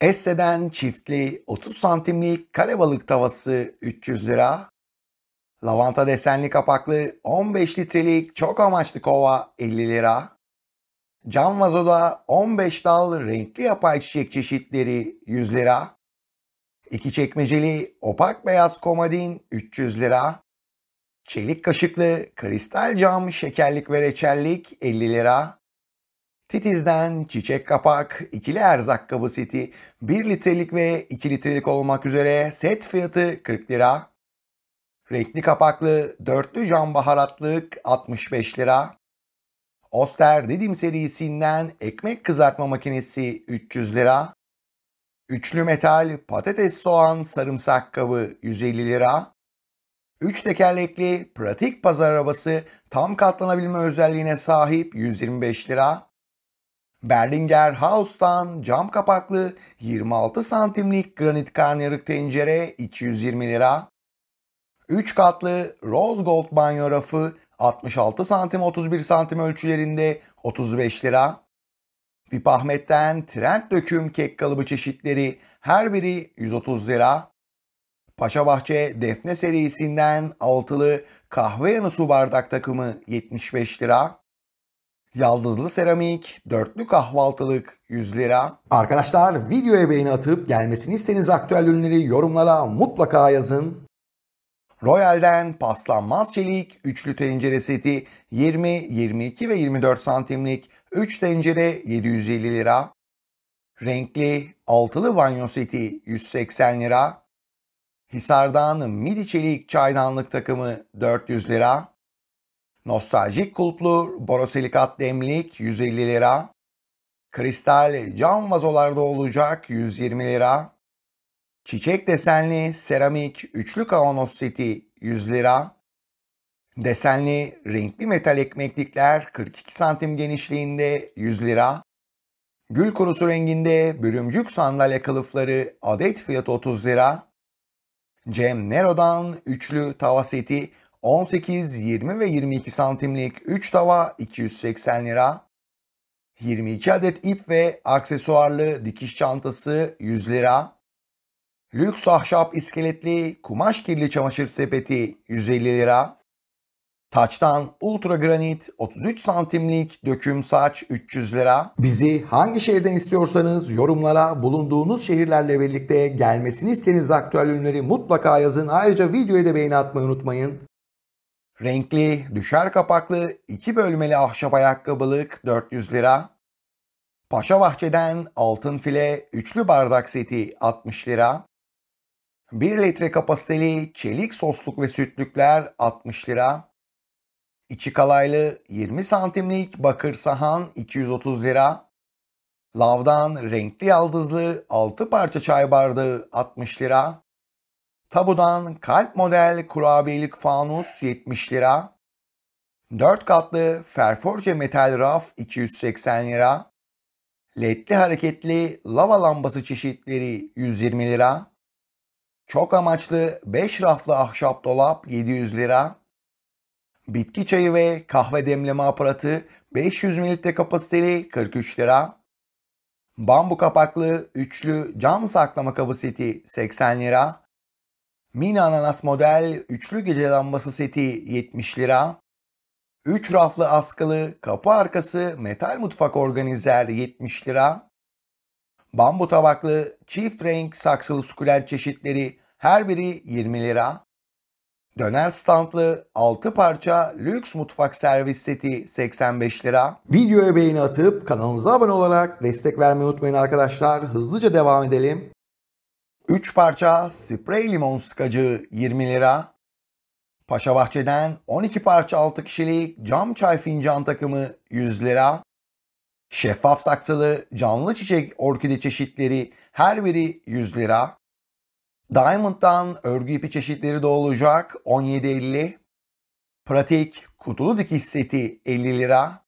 Esse'den çiftli 30 santimlik kare balık tavası 300 lira. Lavanta desenli kapaklı 15 litrelik çok amaçlı kova 50 lira. Cam vazoda 15 dal renkli yapay çiçek çeşitleri 100 lira. İki çekmeceli opak beyaz komadin 300 lira. Çelik kaşıklı kristal cam şekerlik ve reçellik 50 lira. Titiz'den çiçek kapak, ikili erzak kabı seti 1 litrelik ve 2 litrelik olmak üzere set fiyatı 40 lira. Renkli kapaklı dörtlü cam baharatlık 65 lira. Oster Didim serisinden ekmek kızartma makinesi 300 lira. Üçlü metal patates soğan sarımsak kabı 150 lira. Üç tekerlekli pratik pazar arabası tam katlanabilme özelliğine sahip 125 lira. Berlinger Haus'tan cam kapaklı 26 santimlik granit karnıyarık tencere 220 lira. 3 katlı rose gold banyo rafı 66 santim 31 santim ölçülerinde 35 lira. Vipahmet'ten Ahmet'ten trend döküm kek kalıbı çeşitleri her biri 130 lira. Paşabahçe Defne serisinden altılı kahve yanı su bardak takımı 75 lira. Yaldızlı seramik, dörtlü kahvaltılık 100 lira. Arkadaşlar videoya beğeni atıp gelmesini istediğiniz aktüel ürünleri yorumlara mutlaka yazın. Royal'den paslanmaz çelik üçlü tencere seti 20, 22 ve 24 santimlik 3 tencere 750 lira. Renkli altılı banyo seti 180 lira. Hisar'dan midi çelik çaydanlık takımı 400 lira nostaljik kulplu, borosilikat demlik 150 lira. Kristal cam vazolarda olacak 120 lira. Çiçek desenli seramik üçlü kavanoz seti 100 lira. Desenli renkli metal ekmeklikler 42 santim genişliğinde 100 lira. Gül kurusu renginde bürümcük sandalye kılıfları adet fiyatı 30 lira. Cem Nero'dan üçlü tava seti 18, 20 ve 22 santimlik 3 tava 280 lira. 22 adet ip ve aksesuarlı dikiş çantası 100 lira. Lüks ahşap iskeletli kumaş kirli çamaşır sepeti 150 lira. Taçtan ultra granit 33 santimlik döküm saç 300 lira. Bizi hangi şehirden istiyorsanız yorumlara bulunduğunuz şehirlerle birlikte gelmesini istediğiniz aktüel ürünleri mutlaka yazın. Ayrıca videoya da beğeni atmayı unutmayın. Renkli, düşer kapaklı, iki bölmeli ahşap ayakkabılık 400 lira. Paşa Bahçe'den altın file üçlü bardak seti 60 lira. 1 litre kapasiteli çelik sosluk ve sütlükler 60 lira. İçi kalaylı 20 santimlik bakır sahan 230 lira. Lavdan renkli yaldızlı 6 parça çay bardağı 60 lira. Tabudan kalp model kurabiyelik fanus 70 lira. 4 katlı ferforje metal raf 280 lira. LED'li hareketli lava lambası çeşitleri 120 lira. Çok amaçlı 5 raflı ahşap dolap 700 lira. Bitki çayı ve kahve demleme aparatı 500 mililitre kapasiteli 43 lira. Bambu kapaklı üçlü cam saklama kabı seti 80 lira. Mini ananas model üçlü gece lambası seti 70 lira. 3 raflı askılı kapı arkası metal mutfak organizer 70 lira. Bambu tabaklı çift renk saksılı sukulent çeşitleri her biri 20 lira. Döner standlı 6 parça lüks mutfak servis seti 85 lira. Videoya beğeni atıp kanalımıza abone olarak destek vermeyi unutmayın arkadaşlar. Hızlıca devam edelim. 3 parça sprey limon sıkacı 20 lira. Paşa Bahçe'den 12 parça 6 kişilik cam çay fincan takımı 100 lira. Şeffaf saksılı canlı çiçek orkide çeşitleri her biri 100 lira. Diamond'dan örgü ipi çeşitleri de olacak 17.50. Pratik kutulu dikiş seti 50 lira.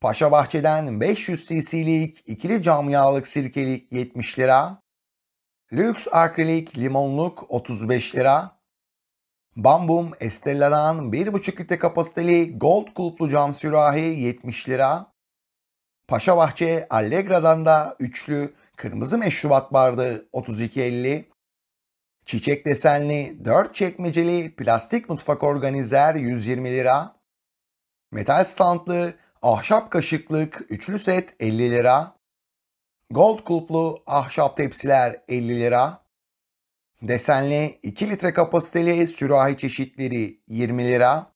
Paşa Bahçe'den 500 cc'lik ikili cam yağlık sirkelik 70 lira. Lüks akrilik limonluk 35 lira. Bambum Estella'dan 1,5 litre kapasiteli gold kulplu cam sürahi 70 lira. Paşa Bahçe Allegra'dan da üçlü kırmızı meşrubat bardağı 32.50. Çiçek desenli 4 çekmeceli plastik mutfak organizer 120 lira. Metal standlı ahşap kaşıklık üçlü set 50 lira. Gold kulplu ahşap tepsiler 50 lira. Desenli 2 litre kapasiteli sürahi çeşitleri 20 lira.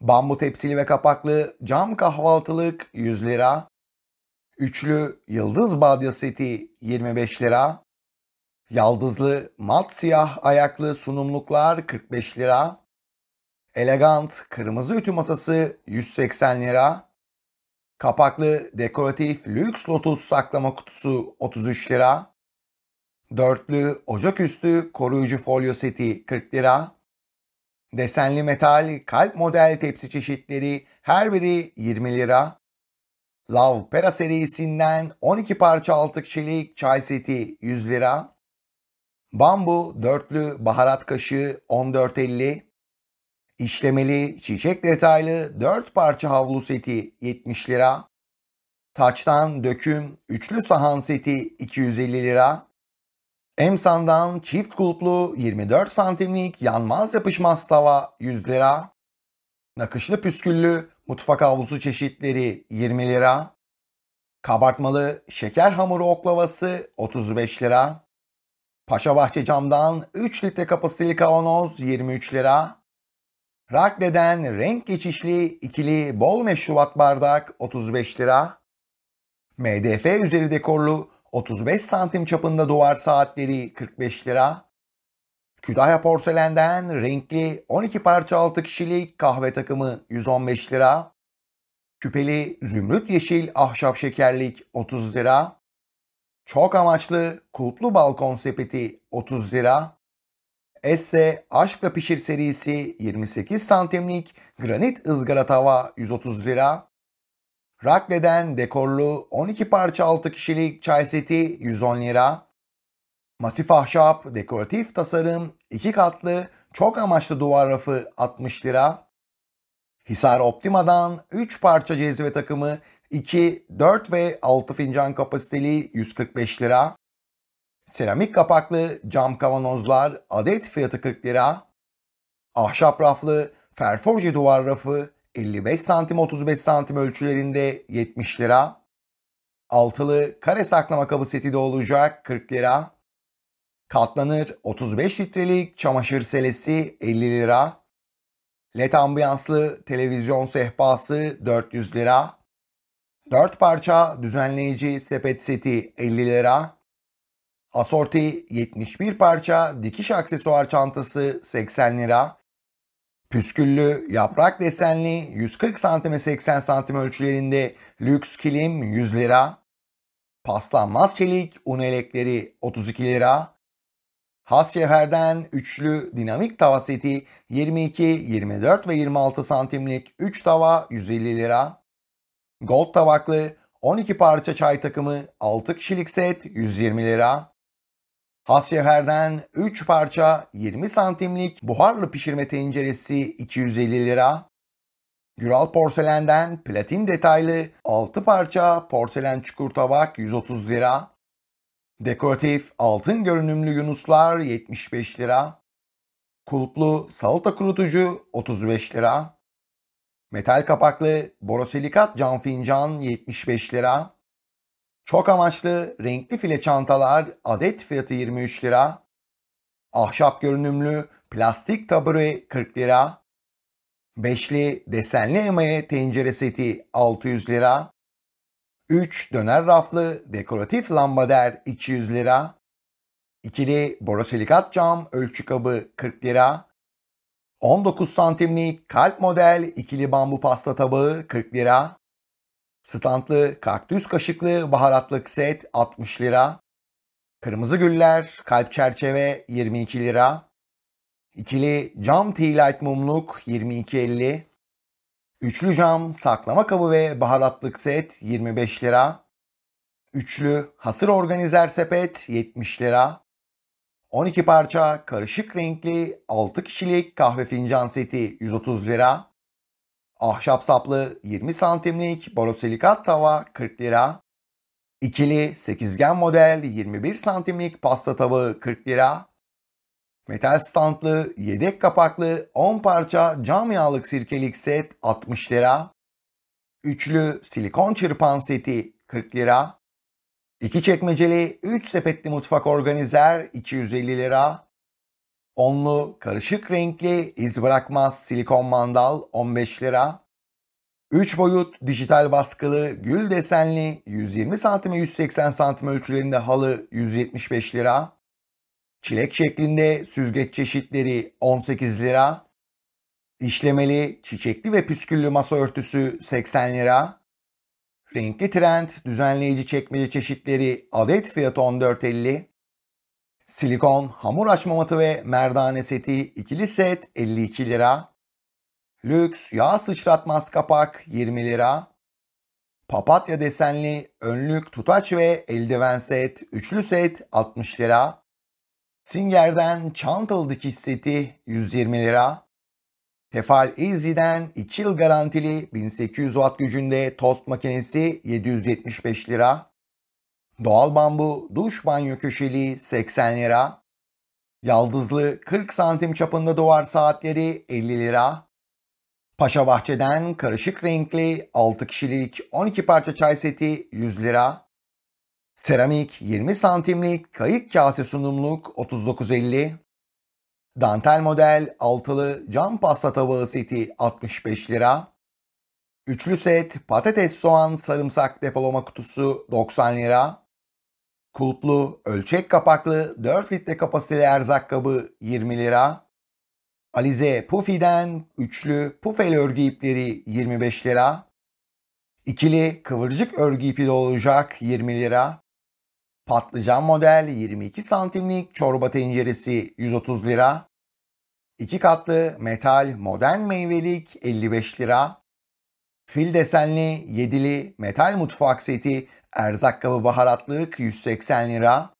Bambu tepsili ve kapaklı cam kahvaltılık 100 lira. Üçlü yıldız badya seti 25 lira. Yaldızlı mat siyah ayaklı sunumluklar 45 lira. Elegant kırmızı ütü masası 180 lira. Kapaklı dekoratif lüks lotus saklama kutusu 33 lira. Dörtlü ocak üstü koruyucu folyo seti 40 lira. Desenli metal kalp model tepsi çeşitleri her biri 20 lira. Love Pera serisinden 12 parça altık çelik çay seti 100 lira. Bambu dörtlü baharat kaşığı 14.50. İşlemeli çiçek detaylı 4 parça havlu seti 70 lira. Taçtan döküm üçlü sahan seti 250 lira. Emsan'dan çift kulplu 24 santimlik yanmaz yapışmaz tava 100 lira. Nakışlı püsküllü mutfak havlusu çeşitleri 20 lira. Kabartmalı şeker hamuru oklavası 35 lira. Paşabahçe camdan 3 litre kapasiteli kavanoz 23 lira. Rakle'den renk geçişli ikili bol meşrubat bardak 35 lira. MDF üzeri dekorlu 35 santim çapında duvar saatleri 45 lira. Kütahya porselenden renkli 12 parça 6 kişilik kahve takımı 115 lira. Küpeli zümrüt yeşil ahşap şekerlik 30 lira. Çok amaçlı kulplu balkon sepeti 30 lira. Esse Aşkla Pişir serisi 28 santimlik granit ızgara tava 130 lira. Rakle'den dekorlu 12 parça 6 kişilik çay seti 110 lira. Masif ahşap, dekoratif tasarım, 2 katlı, çok amaçlı duvar rafı 60 lira. Hisar Optima'dan 3 parça cezve takımı 2, 4 ve 6 fincan kapasiteli 145 lira. Seramik kapaklı cam kavanozlar adet fiyatı 40 lira. Ahşap raflı ferforje duvar rafı 55 santim 35 santim ölçülerinde 70 lira. Altılı kare saklama kabı seti de olacak 40 lira. Katlanır 35 litrelik çamaşır selesi 50 lira. LED ambiyanslı televizyon sehpası 400 lira. 4 parça düzenleyici sepet seti 50 lira. Asorti 71 parça, dikiş aksesuar çantası 80 lira. Püsküllü, yaprak desenli, 140 santime 80 santim ölçülerinde lüks kilim 100 lira. Paslanmaz çelik, un elekleri 32 lira. Has şeherden üçlü dinamik tava seti 22, 24 ve 26 santimlik 3 tava 150 lira. Gold tabaklı 12 parça çay takımı 6 kişilik set 120 lira. Hasyefer'den 3 parça 20 santimlik buharlı pişirme tenceresi 250 lira. Güral porselenden platin detaylı 6 parça porselen çukur tabak 130 lira. Dekoratif altın görünümlü yunuslar 75 lira. Kulplu salata kurutucu 35 lira. Metal kapaklı borosilikat cam fincan 75 lira. Çok amaçlı renkli file çantalar adet fiyatı 23 lira. Ahşap görünümlü plastik tabure 40 lira. Beşli desenli emaye tencere seti 600 lira. 3 döner raflı dekoratif lambader 200 lira. İkili borosilikat cam ölçü kabı 40 lira. 19 santimlik kalp model ikili bambu pasta tabağı 40 lira. Standlı kaktüs kaşıklı baharatlık set 60 lira. Kırmızı güller, kalp çerçeve 22 lira. İkili cam tea light mumluk 22.50. Üçlü cam saklama kabı ve baharatlık set 25 lira. Üçlü hasır organizer sepet 70 lira. 12 parça karışık renkli 6 kişilik kahve fincan seti 130 lira. Ahşap saplı 20 santimlik borosilikat tava 40 lira. İkili sekizgen model 21 santimlik pasta tavı 40 lira. Metal standlı yedek kapaklı 10 parça cam yağlık sirkelik set 60 lira. Üçlü silikon çırpan seti 40 lira. İki çekmeceli 3 sepetli mutfak organizer 250 lira. Onlu, karışık renkli, iz bırakmaz silikon mandal 15 lira. 3 boyut dijital baskılı gül desenli 120 santime 180 santim ölçülerinde halı 175 lira. Çilek şeklinde süzgeç çeşitleri 18 lira. İşlemeli, çiçekli ve püsküllü masa örtüsü 80 lira. Renkli trend, düzenleyici çekmece çeşitleri adet fiyatı 14.50. Silikon hamur açma matı ve merdane seti ikili set 52 lira. Lüks yağ sıçratmaz kapak 20 lira. Papatya desenli önlük, tutaç ve eldiven set üçlü set 60 lira. Singer'den çantalı dikiş seti 120 lira. Tefal Easy'den 2 yıl garantili 1800 watt gücünde tost makinesi 775 lira. Doğal bambu duş banyo köşeliği 80 lira. Yaldızlı 40 santim çapında duvar saatleri 50 lira. Paşa Bahçe'den karışık renkli 6 kişilik 12 parça çay seti 100 lira. Seramik 20 santimlik kayık kase sunumluk 39.50. Dantel model altılı cam pasta tabağı seti 65 lira. Üçlü set patates soğan sarımsak depolama kutusu 90 lira. Kulplu, ölçek kapaklı 4 litre kapasiteli erzak kabı 20 lira. Alize Pufi'den üçlü pufel örgü ipleri 25 lira. İkili kıvırcık örgü ipi de olacak 20 lira. Patlıcan model 22 santimlik çorba tenceresi 130 lira. İki katlı metal modern meyvelik 55 lira fil desenli, yedili, metal mutfak seti, erzak kabı baharatlık 180 lira.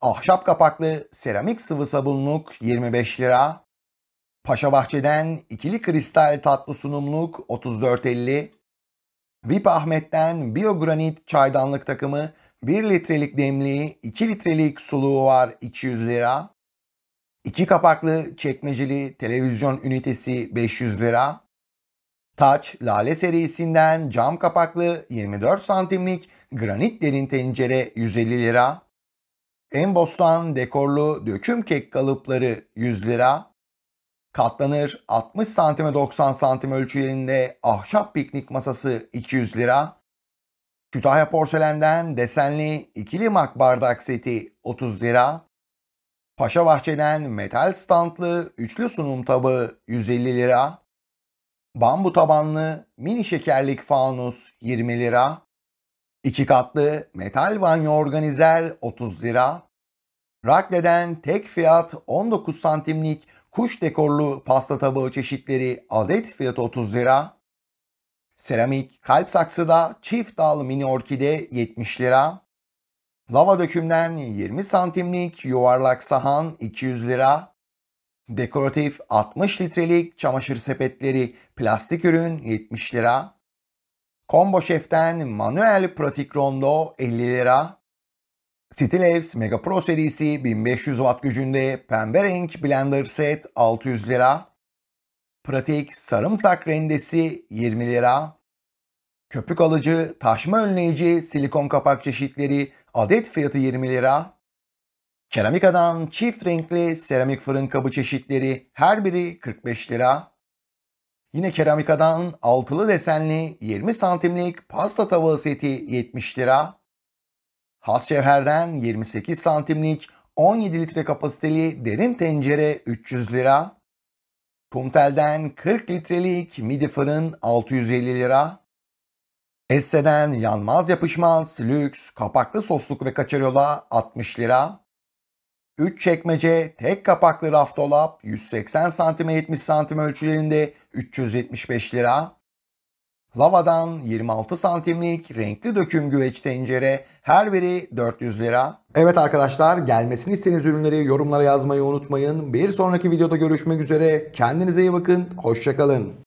Ahşap kapaklı seramik sıvı sabunluk 25 lira. Paşa Bahçe'den ikili kristal tatlı sunumluk 34.50. VIP Ahmet'ten Biogranit çaydanlık takımı 1 litrelik demliği 2 litrelik suluğu var 200 lira. İki kapaklı çekmeceli televizyon ünitesi 500 lira. Taç Lale serisinden cam kapaklı 24 santimlik granit derin tencere 150 lira. Embostan dekorlu döküm kek kalıpları 100 lira. Katlanır 60 santime 90 santim ölçülerinde ahşap piknik masası 200 lira. Kütahya porselenden desenli ikili mak bardak seti 30 lira. Paşa Bahçe'den metal standlı üçlü sunum tabağı 150 lira. Bambu tabanlı mini şekerlik fanus 20 lira. iki katlı metal banyo organizer 30 lira. Rakle'den tek fiyat 19 santimlik kuş dekorlu pasta tabağı çeşitleri adet fiyatı 30 lira. Seramik kalp saksıda çift dal mini orkide 70 lira. Lava dökümden 20 santimlik yuvarlak sahan 200 lira. Dekoratif 60 litrelik çamaşır sepetleri plastik ürün 70 lira. Combo Chef'ten manuel pratik rondo 50 lira. Stilevs Mega Pro serisi 1500 watt gücünde pembe renk blender set 600 lira. Pratik sarımsak rendesi 20 lira. Köpük alıcı, taşma önleyici, silikon kapak çeşitleri adet fiyatı 20 lira. Keramikadan çift renkli seramik fırın kabı çeşitleri her biri 45 lira. Yine keramikadan altılı desenli 20 santimlik pasta tava seti 70 lira. Has Şevher'den 28 santimlik 17 litre kapasiteli derin tencere 300 lira. Kumtel'den 40 litrelik midi fırın 650 lira. Esse'den yanmaz yapışmaz lüks kapaklı sosluk ve kaçaryola 60 lira. 3 çekmece, tek kapaklı raf dolap 180 cm 70 cm ölçülerinde 375 lira. Lavadan 26 santimlik renkli döküm güveç tencere her biri 400 lira. Evet arkadaşlar gelmesini istediğiniz ürünleri yorumlara yazmayı unutmayın. Bir sonraki videoda görüşmek üzere. Kendinize iyi bakın. Hoşçakalın.